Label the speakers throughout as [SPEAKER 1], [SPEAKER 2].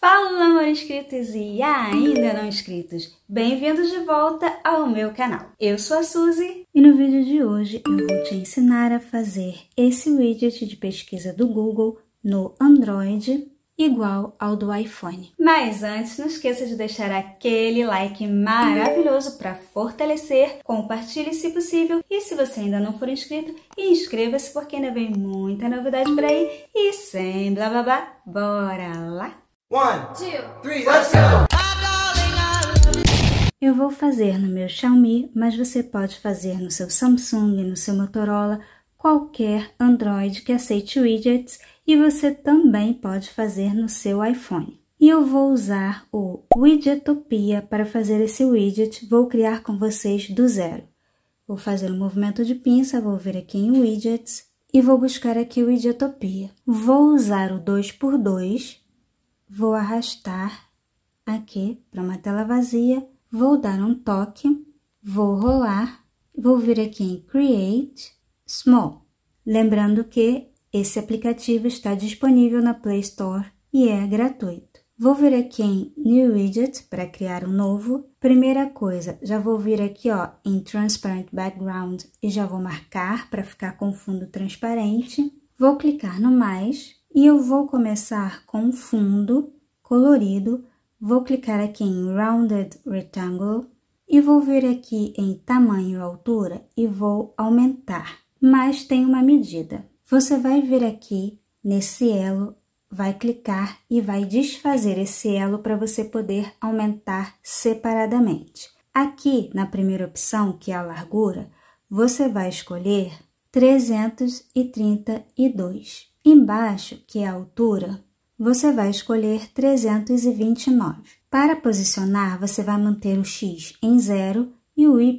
[SPEAKER 1] Fala, amor inscritos e ainda não inscritos! Bem-vindos de volta ao meu canal. Eu sou a Suzy e no vídeo de hoje eu vou te ensinar a fazer esse widget de pesquisa do Google no Android igual ao do iPhone. Mas antes, não esqueça de deixar aquele like maravilhoso para fortalecer, compartilhe se possível e se você ainda não for inscrito, inscreva-se porque ainda vem muita novidade por aí e sem blá blá blá, bora lá! let's go! Eu vou fazer no meu Xiaomi, mas você pode fazer no seu Samsung, no seu Motorola, qualquer Android que aceite widgets e você também pode fazer no seu iPhone. E eu vou usar o Widgetopia para fazer esse widget, vou criar com vocês do zero. Vou fazer um movimento de pinça, vou vir aqui em Widgets e vou buscar aqui o Widgetopia. Vou usar o 2x2 vou arrastar aqui para uma tela vazia, vou dar um toque, vou rolar, vou vir aqui em Create Small. Lembrando que esse aplicativo está disponível na Play Store e é gratuito. Vou vir aqui em New Widget para criar um novo. Primeira coisa, já vou vir aqui ó, em Transparent Background e já vou marcar para ficar com fundo transparente. Vou clicar no mais, e eu vou começar com fundo colorido, vou clicar aqui em Rounded Rectangle e vou vir aqui em tamanho e altura e vou aumentar, mas tem uma medida. Você vai vir aqui nesse elo, vai clicar e vai desfazer esse elo para você poder aumentar separadamente. Aqui na primeira opção, que é a largura, você vai escolher 332 Embaixo, que é a altura, você vai escolher 329. Para posicionar, você vai manter o x em 0 e o y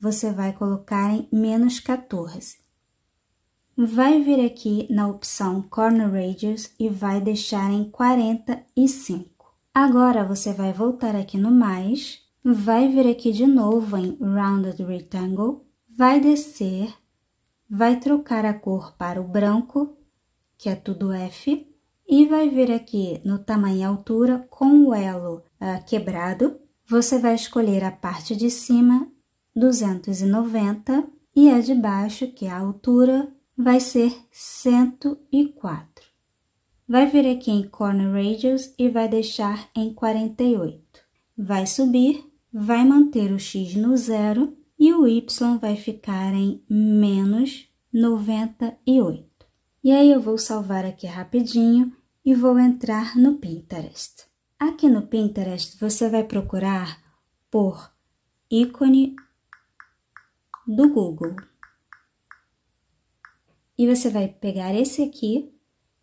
[SPEAKER 1] você vai colocar em menos 14. Vai vir aqui na opção Corner Radius e vai deixar em 45. Agora, você vai voltar aqui no mais, vai vir aqui de novo em Rounded Rectangle, vai descer, vai trocar a cor para o branco que é tudo F, e vai vir aqui no tamanho e altura com o elo uh, quebrado. Você vai escolher a parte de cima, 290, e a de baixo, que é a altura, vai ser 104. Vai vir aqui em Corner Radius e vai deixar em 48. Vai subir, vai manter o x no zero e o y vai ficar em menos 98. E aí eu vou salvar aqui rapidinho e vou entrar no Pinterest. Aqui no Pinterest você vai procurar por ícone do Google. E você vai pegar esse aqui,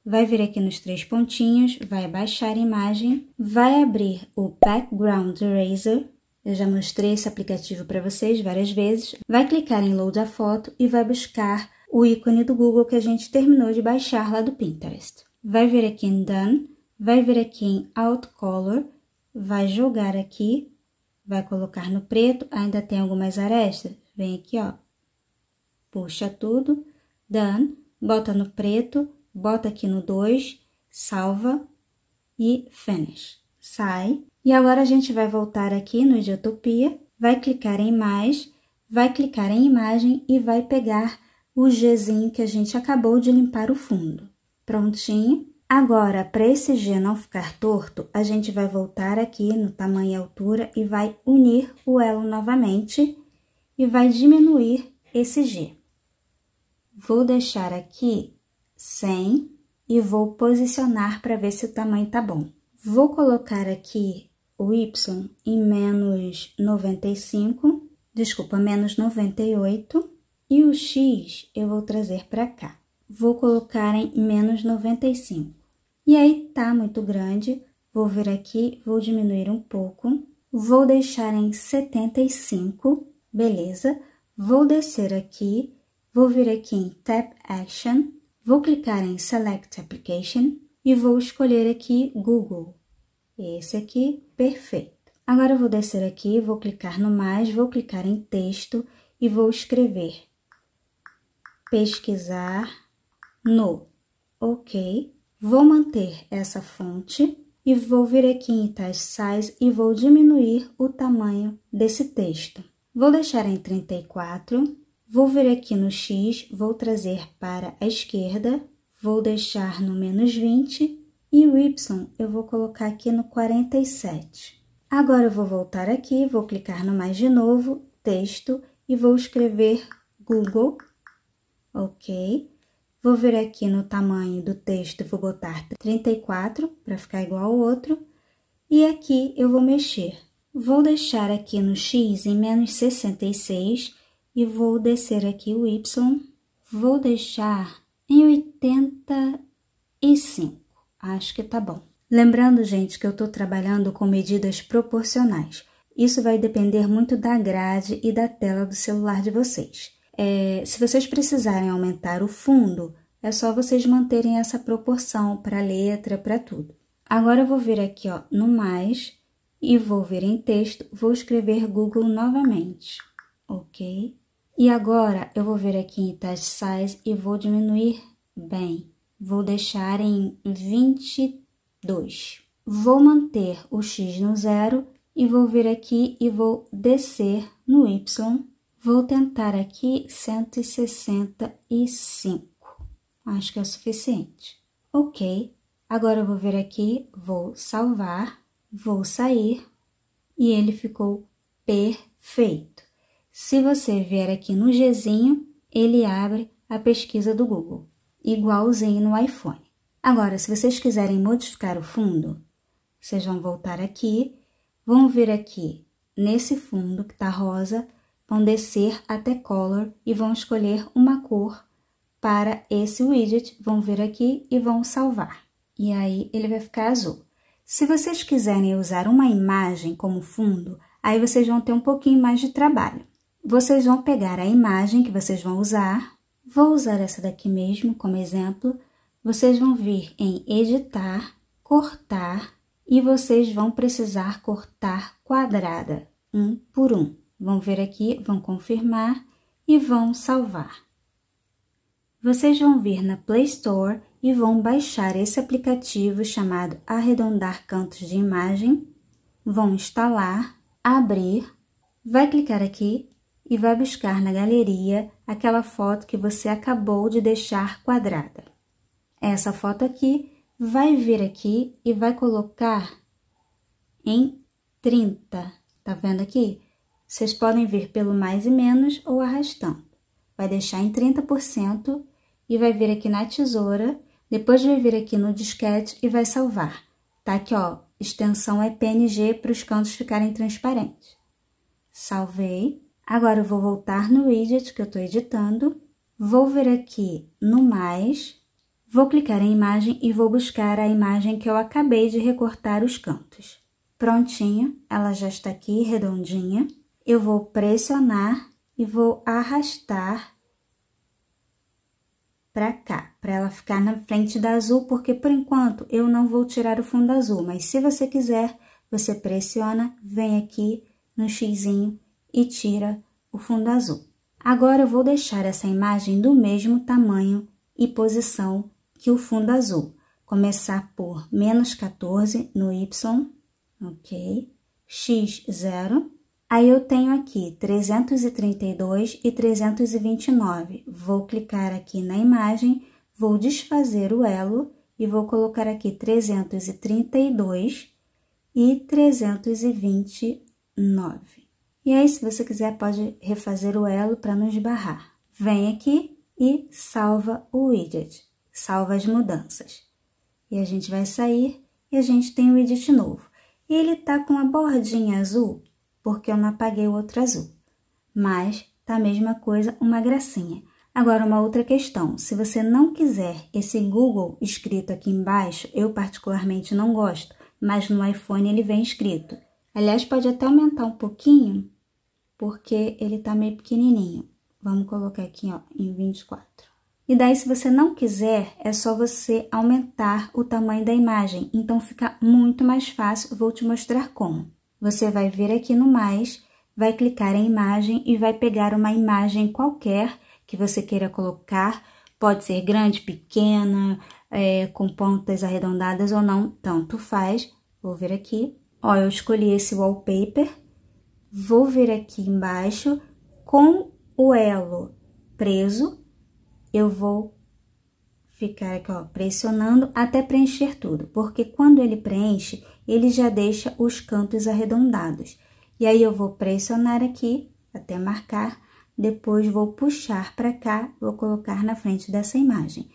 [SPEAKER 1] vai vir aqui nos três pontinhos, vai baixar a imagem, vai abrir o Background Eraser, eu já mostrei esse aplicativo para vocês várias vezes, vai clicar em Load a foto e vai buscar o ícone do Google que a gente terminou de baixar lá do Pinterest. Vai vir aqui em Done, vai vir aqui em color, vai jogar aqui, vai colocar no preto, ainda tem algumas arestas, vem aqui, ó, puxa tudo, Done, bota no preto, bota aqui no 2, salva e Finish. Sai. E agora a gente vai voltar aqui no Idiotopia, vai clicar em mais, vai clicar em imagem e vai pegar o Gzinho que a gente acabou de limpar o fundo. Prontinho? Agora, para esse G não ficar torto, a gente vai voltar aqui no tamanho e altura e vai unir o elo novamente e vai diminuir esse G. Vou deixar aqui 100 e vou posicionar para ver se o tamanho tá bom. Vou colocar aqui o Y em menos 95, desculpa, menos 98 e o x eu vou trazer para cá. Vou colocar em menos 95. E aí, tá muito grande, vou vir aqui, vou diminuir um pouco. Vou deixar em 75, beleza? Vou descer aqui, vou vir aqui em Tap Action, vou clicar em Select Application e vou escolher aqui Google. Esse aqui, perfeito. Agora, eu vou descer aqui, vou clicar no mais, vou clicar em texto e vou escrever pesquisar no, ok? Vou manter essa fonte e vou vir aqui em Itas Size e vou diminuir o tamanho desse texto. Vou deixar em 34, vou vir aqui no X, vou trazer para a esquerda, vou deixar no menos 20 e o Y eu vou colocar aqui no 47. Agora eu vou voltar aqui, vou clicar no mais de novo, texto e vou escrever Google ok? Vou vir aqui no tamanho do texto, vou botar 34 para ficar igual ao outro. E aqui eu vou mexer. Vou deixar aqui no X em menos 66 e vou descer aqui o Y. Vou deixar em 85. Acho que tá bom. Lembrando, gente, que eu estou trabalhando com medidas proporcionais. Isso vai depender muito da grade e da tela do celular de vocês. É, se vocês precisarem aumentar o fundo, é só vocês manterem essa proporção para letra, para tudo. Agora eu vou vir aqui ó, no mais e vou vir em texto, vou escrever Google novamente, ok? E agora eu vou vir aqui em Touch Size e vou diminuir bem. Vou deixar em 22. Vou manter o X no zero e vou vir aqui e vou descer no Y Vou tentar aqui 165. Acho que é o suficiente. Ok. Agora eu vou vir aqui, vou salvar, vou sair e ele ficou perfeito. Se você vier aqui no Gzinho, ele abre a pesquisa do Google, igualzinho no iPhone. Agora, se vocês quiserem modificar o fundo, vocês vão voltar aqui, vão vir aqui nesse fundo que está rosa, vão descer até Color e vão escolher uma cor para esse widget, vão vir aqui e vão salvar. E aí ele vai ficar azul. Se vocês quiserem usar uma imagem como fundo, aí vocês vão ter um pouquinho mais de trabalho. Vocês vão pegar a imagem que vocês vão usar, vou usar essa daqui mesmo como exemplo, vocês vão vir em editar, cortar e vocês vão precisar cortar quadrada, um por um. Vão ver aqui, vão confirmar e vão salvar. Vocês vão vir na Play Store e vão baixar esse aplicativo chamado Arredondar Cantos de Imagem. Vão instalar, abrir, vai clicar aqui e vai buscar na galeria aquela foto que você acabou de deixar quadrada. Essa foto aqui vai vir aqui e vai colocar em 30, tá vendo aqui? Vocês podem vir pelo mais e menos ou arrastando. Vai deixar em 30% e vai vir aqui na tesoura, depois vai vir aqui no disquete e vai salvar. Tá aqui, ó, extensão é PNG para os cantos ficarem transparentes. Salvei. Agora eu vou voltar no widget que eu estou editando, vou vir aqui no mais, vou clicar em imagem e vou buscar a imagem que eu acabei de recortar os cantos. Prontinho, ela já está aqui redondinha eu vou pressionar e vou arrastar para cá, para ela ficar na frente da azul, porque por enquanto eu não vou tirar o fundo azul, mas se você quiser, você pressiona, vem aqui no xizinho e tira o fundo azul. Agora eu vou deixar essa imagem do mesmo tamanho e posição que o fundo azul. Começar por menos 14 no Y, ok? X0 Aí eu tenho aqui 332 e 329. Vou clicar aqui na imagem, vou desfazer o elo e vou colocar aqui 332 e 329. E aí, se você quiser, pode refazer o elo para não esbarrar. Vem aqui e salva o widget, salva as mudanças. E a gente vai sair e a gente tem o widget novo. E ele tá com a bordinha azul porque eu não apaguei o outro azul. Mas tá a mesma coisa uma gracinha. Agora, uma outra questão: se você não quiser esse Google escrito aqui embaixo, eu particularmente não gosto, mas no iPhone ele vem escrito. Aliás, pode até aumentar um pouquinho, porque ele tá meio pequenininho. Vamos colocar aqui ó, em 24. E daí, se você não quiser, é só você aumentar o tamanho da imagem. Então, fica muito mais fácil. Vou te mostrar como. Você vai vir aqui no mais, vai clicar em imagem e vai pegar uma imagem qualquer que você queira colocar. Pode ser grande, pequena, é, com pontas arredondadas ou não, tanto faz. Vou vir aqui. Ó, eu escolhi esse wallpaper. Vou vir aqui embaixo com o elo preso. Eu vou ficar aqui, ó, pressionando até preencher tudo, porque quando ele preenche, ele já deixa os cantos arredondados. E aí eu vou pressionar aqui até marcar, depois vou puxar para cá, vou colocar na frente dessa imagem.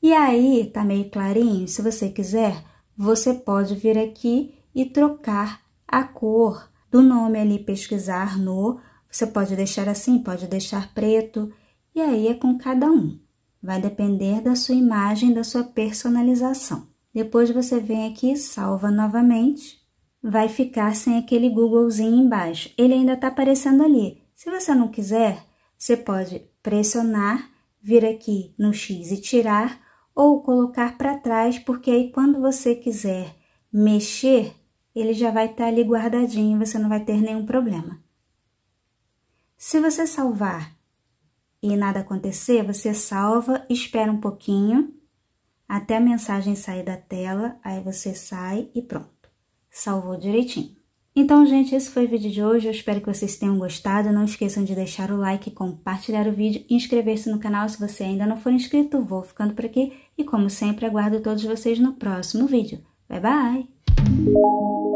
[SPEAKER 1] E aí, tá meio clarinho? Se você quiser, você pode vir aqui e trocar a cor do nome ali, pesquisar no. Você pode deixar assim, pode deixar preto, e aí é com cada um. Vai depender da sua imagem, da sua personalização. Depois você vem aqui, salva novamente. Vai ficar sem aquele Googlezinho embaixo. Ele ainda está aparecendo ali. Se você não quiser, você pode pressionar, vir aqui no X e tirar, ou colocar para trás, porque aí quando você quiser mexer, ele já vai estar tá ali guardadinho, você não vai ter nenhum problema. Se você salvar e nada acontecer, você salva, espera um pouquinho até a mensagem sair da tela, aí você sai e pronto. Salvou direitinho. Então, gente, esse foi o vídeo de hoje. Eu espero que vocês tenham gostado. Não esqueçam de deixar o like, compartilhar o vídeo, inscrever-se no canal se você ainda não for inscrito. Vou ficando por aqui e, como sempre, aguardo todos vocês no próximo vídeo. Bye, bye!